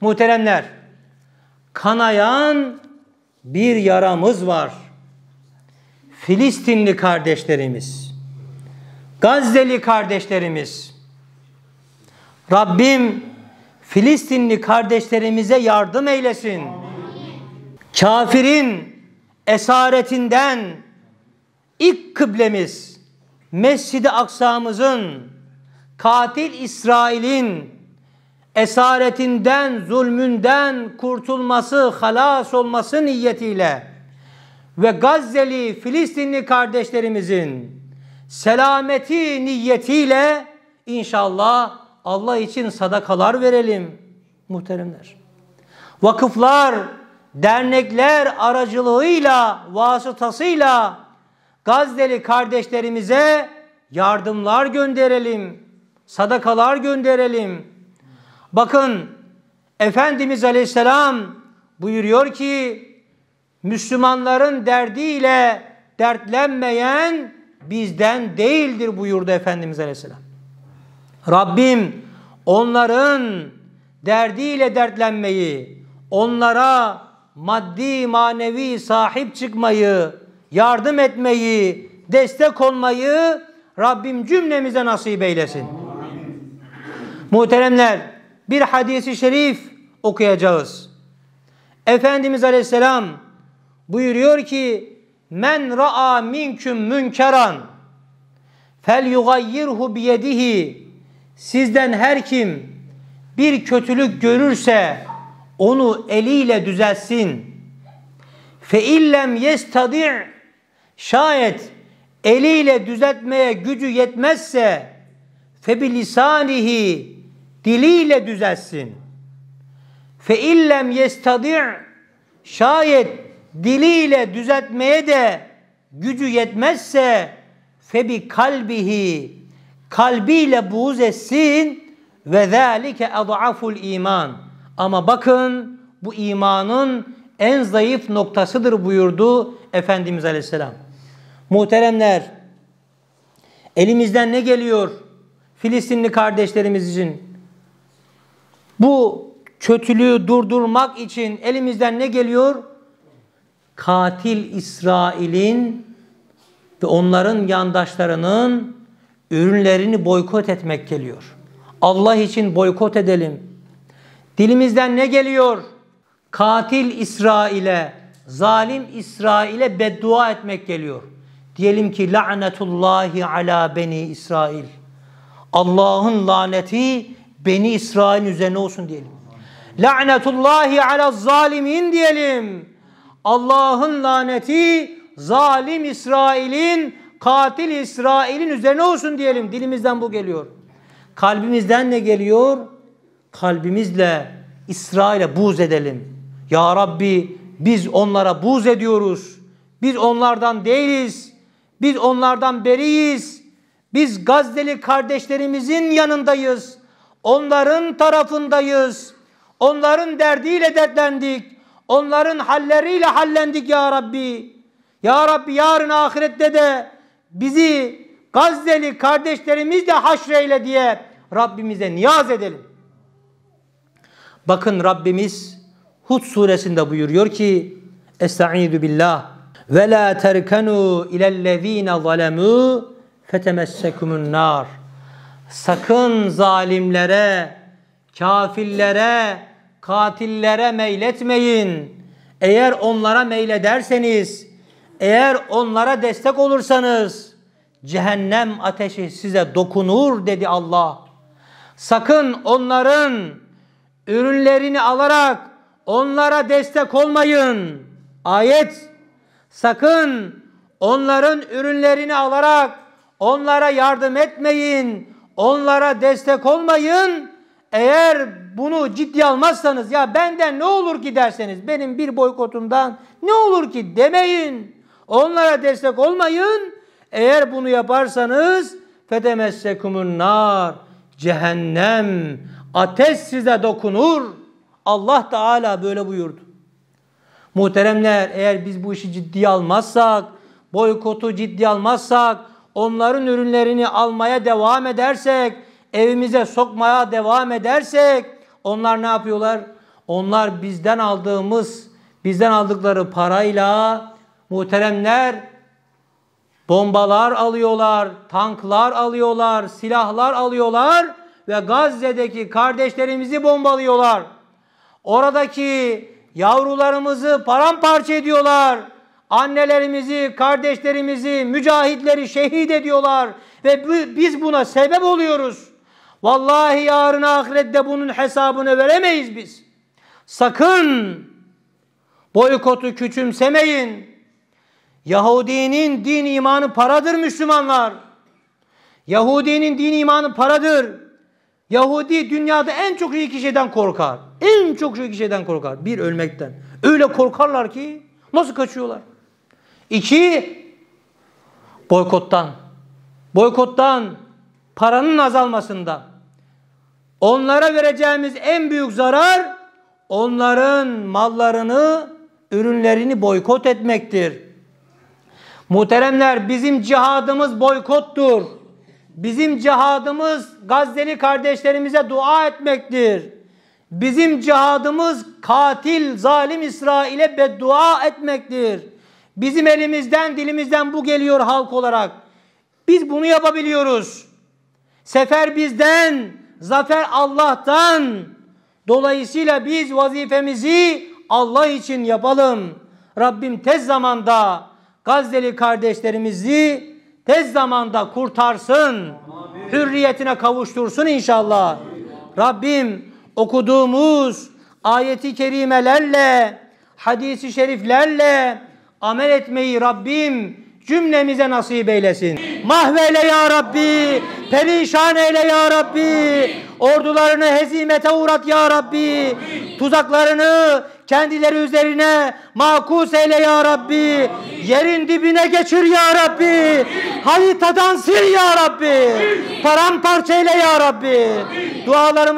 Muhteremler, kanayan bir yaramız var. Filistinli kardeşlerimiz, Gazze'li kardeşlerimiz, Rabbim Filistinli kardeşlerimize yardım eylesin. Amin. Kafirin esaretinden ilk kıblemiz Mescid-i Aksa'mızın katil İsrail'in esaretinden, zulmünden kurtulması, halas olması niyetiyle ve Gazze'li Filistinli kardeşlerimizin selameti niyetiyle inşallah Allah için sadakalar verelim muhteremler. Vakıflar, dernekler aracılığıyla, vasıtasıyla Gazze'li kardeşlerimize yardımlar gönderelim, sadakalar gönderelim. Bakın Efendimiz Aleyhisselam buyuruyor ki Müslümanların derdiyle dertlenmeyen bizden değildir buyurdu Efendimiz Aleyhisselam. Rabbim onların derdiyle dertlenmeyi, onlara maddi manevi sahip çıkmayı, yardım etmeyi, destek olmayı Rabbim cümlemize nasip eylesin. Muhteremler, bir hadisi şerif okuyacağız. Efendimiz Aleyhisselam buyuruyor ki men ra'a minkum münkeran fel yugayyirhu biyedihi sizden her kim bir kötülük görürse onu eliyle düzelsin. Fe illem yestadi' şayet eliyle düzeltmeye gücü yetmezse fe bilisanihi diliyle düzelsin. Fe illem yestadir. şayet diliyle düzeltmeye de gücü yetmezse fe bi kalbihi kalbiyle buğz etsin ve zalike adaful iman. Ama bakın bu imanın en zayıf noktasıdır buyurdu Efendimiz Aleyhisselam. Muhteremler elimizden ne geliyor? Filistinli kardeşlerimiz için bu kötülüğü durdurmak için elimizden ne geliyor? Katil İsrail'in ve onların yandaşlarının ürünlerini boykot etmek geliyor. Allah için boykot edelim. Dilimizden ne geliyor? Katil İsrail'e, zalim İsrail'e beddua etmek geliyor. Diyelim ki lanetullahi ala beni İsrail. Allah'ın laneti Beni İsrail üzerine olsun diyelim. Lanetullahi ala zalimin diyelim. Allah'ın laneti zalim İsrail'in, katil İsrail'in üzerine olsun diyelim. Dilimizden bu geliyor. Kalbimizden ne geliyor? Kalbimizle İsrail'e buz edelim. Ya Rabbi biz onlara buz ediyoruz. Biz onlardan değiliz. Biz onlardan beriyiz. Biz Gazze'li kardeşlerimizin yanındayız. Onların tarafındayız. Onların derdiyle dertlendik. Onların halleriyle hallendik ya Rabbi. Ya Rabbi yarın ahirette de bizi Gazze'li kardeşlerimizle haşreyle diye Rabbimize niyaz edelim. Bakın Rabbimiz Hud suresinde buyuruyor ki Estaizu billah ve la terkenu ilellezine zalemû fetemessekumun nar. Sakın zalimlere, kafirlere, katillere meyletmeyin. Eğer onlara meylederseniz, eğer onlara destek olursanız cehennem ateşi size dokunur dedi Allah. Sakın onların ürünlerini alarak onlara destek olmayın. Ayet sakın onların ürünlerini alarak onlara yardım etmeyin. Onlara destek olmayın. Eğer bunu ciddi almazsanız ya benden ne olur ki derseniz benim bir boykotumdan ne olur ki demeyin. Onlara destek olmayın. Eğer bunu yaparsanız fedemessekumun nar cehennem ateş size dokunur. Allah Teala böyle buyurdu. Muhteremler eğer biz bu işi ciddi almazsak, boykotu ciddi almazsak, onların ürünlerini almaya devam edersek, evimize sokmaya devam edersek onlar ne yapıyorlar? Onlar bizden aldığımız, bizden aldıkları parayla muhteremler bombalar alıyorlar, tanklar alıyorlar, silahlar alıyorlar ve Gazze'deki kardeşlerimizi bombalıyorlar. Oradaki yavrularımızı paramparça ediyorlar. Annelerimizi, kardeşlerimizi, mücahitleri şehit ediyorlar ve biz buna sebep oluyoruz. Vallahi yarın ahirette bunun hesabını veremeyiz biz. Sakın boykotu küçümsemeyin. Yahudinin din imanı paradır Müslümanlar. Yahudinin din imanı paradır. Yahudi dünyada en çok iki şeyden korkar. En çok şu iki şeyden korkar. Bir ölmekten. Öyle korkarlar ki nasıl kaçıyorlar? İki, boykottan. Boykottan, paranın azalmasında Onlara vereceğimiz en büyük zarar onların mallarını, ürünlerini boykot etmektir. Muhteremler bizim cihadımız boykottur. Bizim cihadımız Gazze'li kardeşlerimize dua etmektir. Bizim cihadımız katil zalim İsrail'e beddua etmektir. Bizim elimizden, dilimizden bu geliyor halk olarak. Biz bunu yapabiliyoruz. Sefer bizden, zafer Allah'tan. Dolayısıyla biz vazifemizi Allah için yapalım. Rabbim tez zamanda Gazze'li kardeşlerimizi tez zamanda kurtarsın. Amin. Hürriyetine kavuştursun inşallah. Amin. Rabbim okuduğumuz ayeti kerimelerle, hadisi şeriflerle, amel etmeyi Rabbim cümlemize nasip eylesin. mahvele ya Rabbi, perişan eyle ya Rabbi, ordularını hezimete uğrat ya Rabbi, tuzaklarını kendileri üzerine makus eyle ya Rabbi, yerin dibine geçir ya Rabbi, haritadan sil ya Rabbi, paramparça eyle ya Rabbi, dualarımı